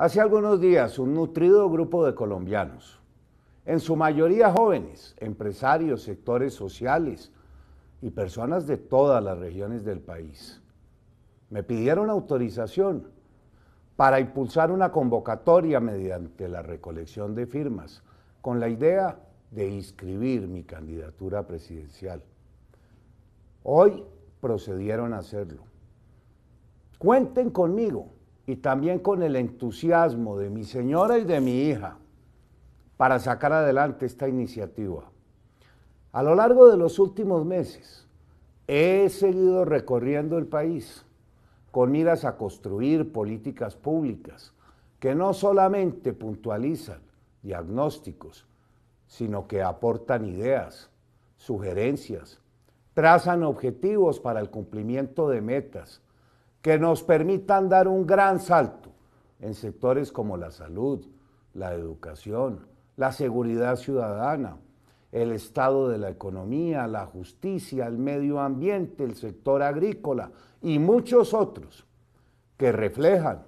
Hace algunos días, un nutrido grupo de colombianos, en su mayoría jóvenes, empresarios, sectores sociales y personas de todas las regiones del país, me pidieron autorización para impulsar una convocatoria mediante la recolección de firmas con la idea de inscribir mi candidatura presidencial. Hoy procedieron a hacerlo. Cuenten conmigo y también con el entusiasmo de mi señora y de mi hija para sacar adelante esta iniciativa. A lo largo de los últimos meses he seguido recorriendo el país con miras a construir políticas públicas que no solamente puntualizan diagnósticos, sino que aportan ideas, sugerencias, trazan objetivos para el cumplimiento de metas que nos permitan dar un gran salto en sectores como la salud, la educación, la seguridad ciudadana, el estado de la economía, la justicia, el medio ambiente, el sector agrícola y muchos otros que reflejan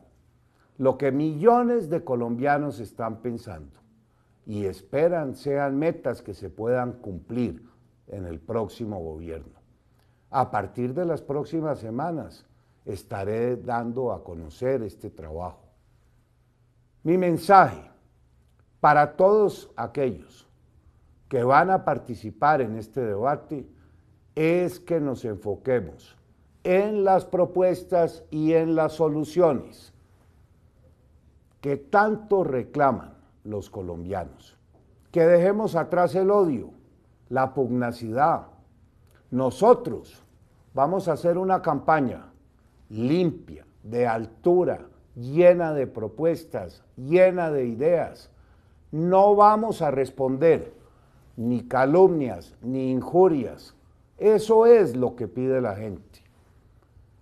lo que millones de colombianos están pensando y esperan sean metas que se puedan cumplir en el próximo gobierno. A partir de las próximas semanas, estaré dando a conocer este trabajo. Mi mensaje para todos aquellos que van a participar en este debate es que nos enfoquemos en las propuestas y en las soluciones que tanto reclaman los colombianos. Que dejemos atrás el odio, la pugnacidad. Nosotros vamos a hacer una campaña limpia, de altura, llena de propuestas, llena de ideas. No vamos a responder ni calumnias, ni injurias. Eso es lo que pide la gente.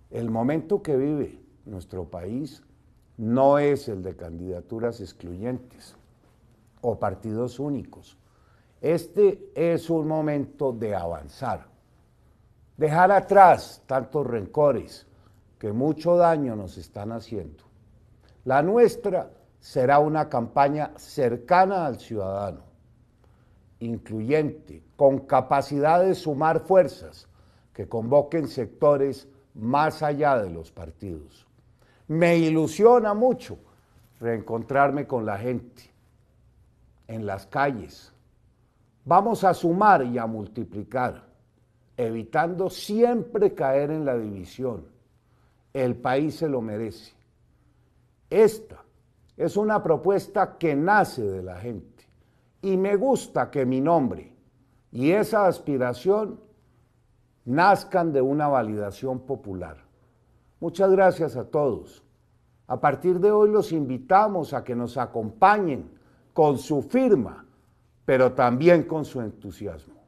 El momento que vive nuestro país no es el de candidaturas excluyentes o partidos únicos. Este es un momento de avanzar, dejar atrás tantos rencores, que mucho daño nos están haciendo. La nuestra será una campaña cercana al ciudadano, incluyente, con capacidad de sumar fuerzas que convoquen sectores más allá de los partidos. Me ilusiona mucho reencontrarme con la gente en las calles. Vamos a sumar y a multiplicar, evitando siempre caer en la división el país se lo merece. Esta es una propuesta que nace de la gente y me gusta que mi nombre y esa aspiración nazcan de una validación popular. Muchas gracias a todos. A partir de hoy los invitamos a que nos acompañen con su firma, pero también con su entusiasmo.